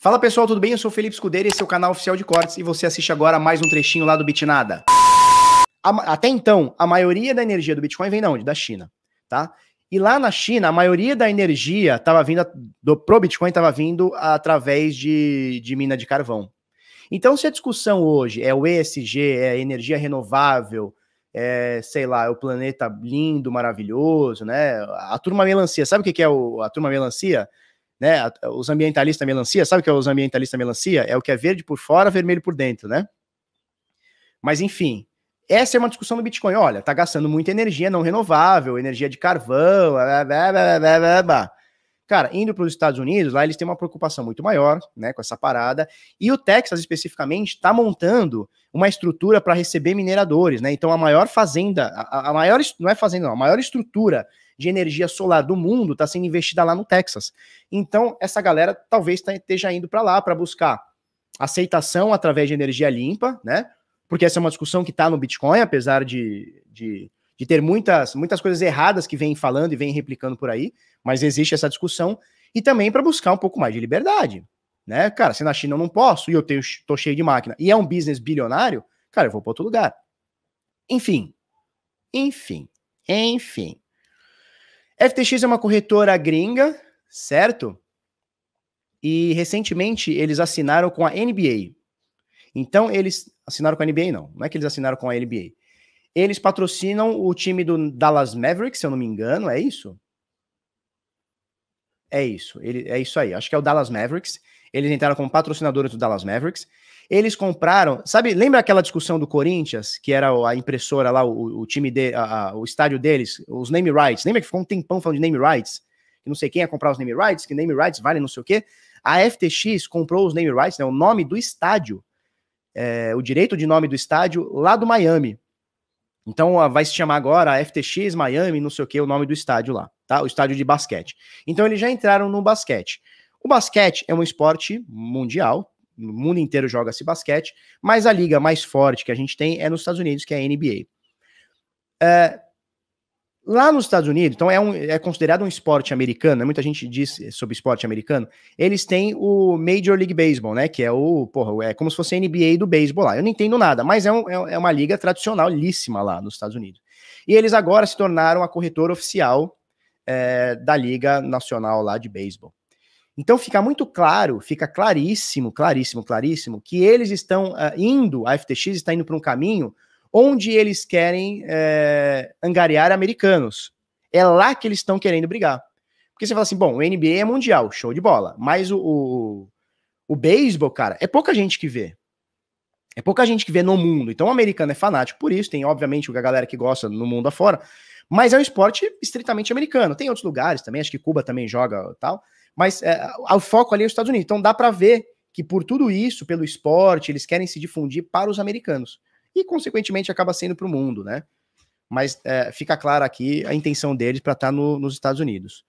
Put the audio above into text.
Fala pessoal, tudo bem? Eu sou o Felipe Escudeiro, esse é o canal oficial de cortes e você assiste agora mais um trechinho lá do Bitnada. até então, a maioria da energia do Bitcoin vem da onde? Da China, tá? E lá na China, a maioria da energia estava vindo do pro Bitcoin estava vindo através de, de mina de carvão. Então, se a discussão hoje é o ESG, é energia renovável, é, sei lá, é o planeta lindo, maravilhoso, né? A turma melancia, sabe o que é o, a turma melancia? né? Os ambientalistas melancia, sabe o que é os ambientalistas melancia? É o que é verde por fora, vermelho por dentro, né? Mas enfim, essa é uma discussão do Bitcoin. Olha, tá gastando muita energia não renovável, energia de carvão, blá, blá, blá, Cara, indo para os Estados Unidos, lá eles têm uma preocupação muito maior, né, com essa parada. E o Texas especificamente está montando uma estrutura para receber mineradores, né? Então a maior fazenda, a, a maior não é fazenda, não, a maior estrutura de energia solar do mundo está sendo investida lá no Texas. Então, essa galera talvez tá, esteja indo para lá para buscar aceitação através de energia limpa, né? Porque essa é uma discussão que está no Bitcoin, apesar de, de, de, ter muitas, muitas coisas erradas que vem falando e vem replicando por aí, mas existe essa discussão, e também para buscar um pouco mais de liberdade. Né? Cara, se na China eu não posso e eu tenho, tô cheio de máquina e é um business bilionário, cara, eu vou para outro lugar. Enfim, enfim, enfim. FTX é uma corretora gringa, certo? E recentemente eles assinaram com a NBA. Então eles assinaram com a NBA não, não é que eles assinaram com a NBA. Eles patrocinam o time do Dallas Mavericks, se eu não me engano, é isso? É isso, ele, é isso aí. Acho que é o Dallas Mavericks. Eles entraram como patrocinadores do Dallas Mavericks. Eles compraram, sabe, lembra aquela discussão do Corinthians, que era a impressora lá, o, o time de, a, a, o estádio deles, os name rights. Lembra que ficou um tempão falando de name rights? Que não sei quem ia comprar os name rights, que name rights vale não sei o quê. A FTX comprou os name rights, né, o nome do estádio, é, o direito de nome do estádio lá do Miami. Então vai se chamar agora a FTX Miami, não sei o que, o nome do estádio lá, tá? O estádio de basquete. Então eles já entraram no basquete. O basquete é um esporte mundial, no mundo inteiro joga-se basquete, mas a liga mais forte que a gente tem é nos Estados Unidos, que é a NBA. É, lá nos Estados Unidos, então é, um, é considerado um esporte americano, né? muita gente diz sobre esporte americano, eles têm o Major League Baseball, né? Que é o, porra, é como se fosse a NBA do beisebol lá. Eu não entendo nada, mas é, é, um, é uma liga tradicionalíssima lá nos Estados Unidos. E eles agora se tornaram a corretora oficial é, da Liga Nacional lá de Beisebol. Então fica muito claro, fica claríssimo, claríssimo, claríssimo, que eles estão uh, indo, a FTX está indo para um caminho onde eles querem eh, angariar americanos. É lá que eles estão querendo brigar. Porque você fala assim, bom, o NBA é mundial, show de bola. Mas o, o, o beisebol, cara, é pouca gente que vê. É pouca gente que vê no mundo. Então o americano é fanático por isso. Tem, obviamente, a galera que gosta no mundo afora. Mas é um esporte estritamente americano. Tem outros lugares também, acho que Cuba também joga tal. Mas é, o foco ali é os Estados Unidos. Então dá para ver que por tudo isso, pelo esporte, eles querem se difundir para os americanos. E, consequentemente, acaba sendo para o mundo, né? Mas é, fica clara aqui a intenção deles para estar tá no, nos Estados Unidos.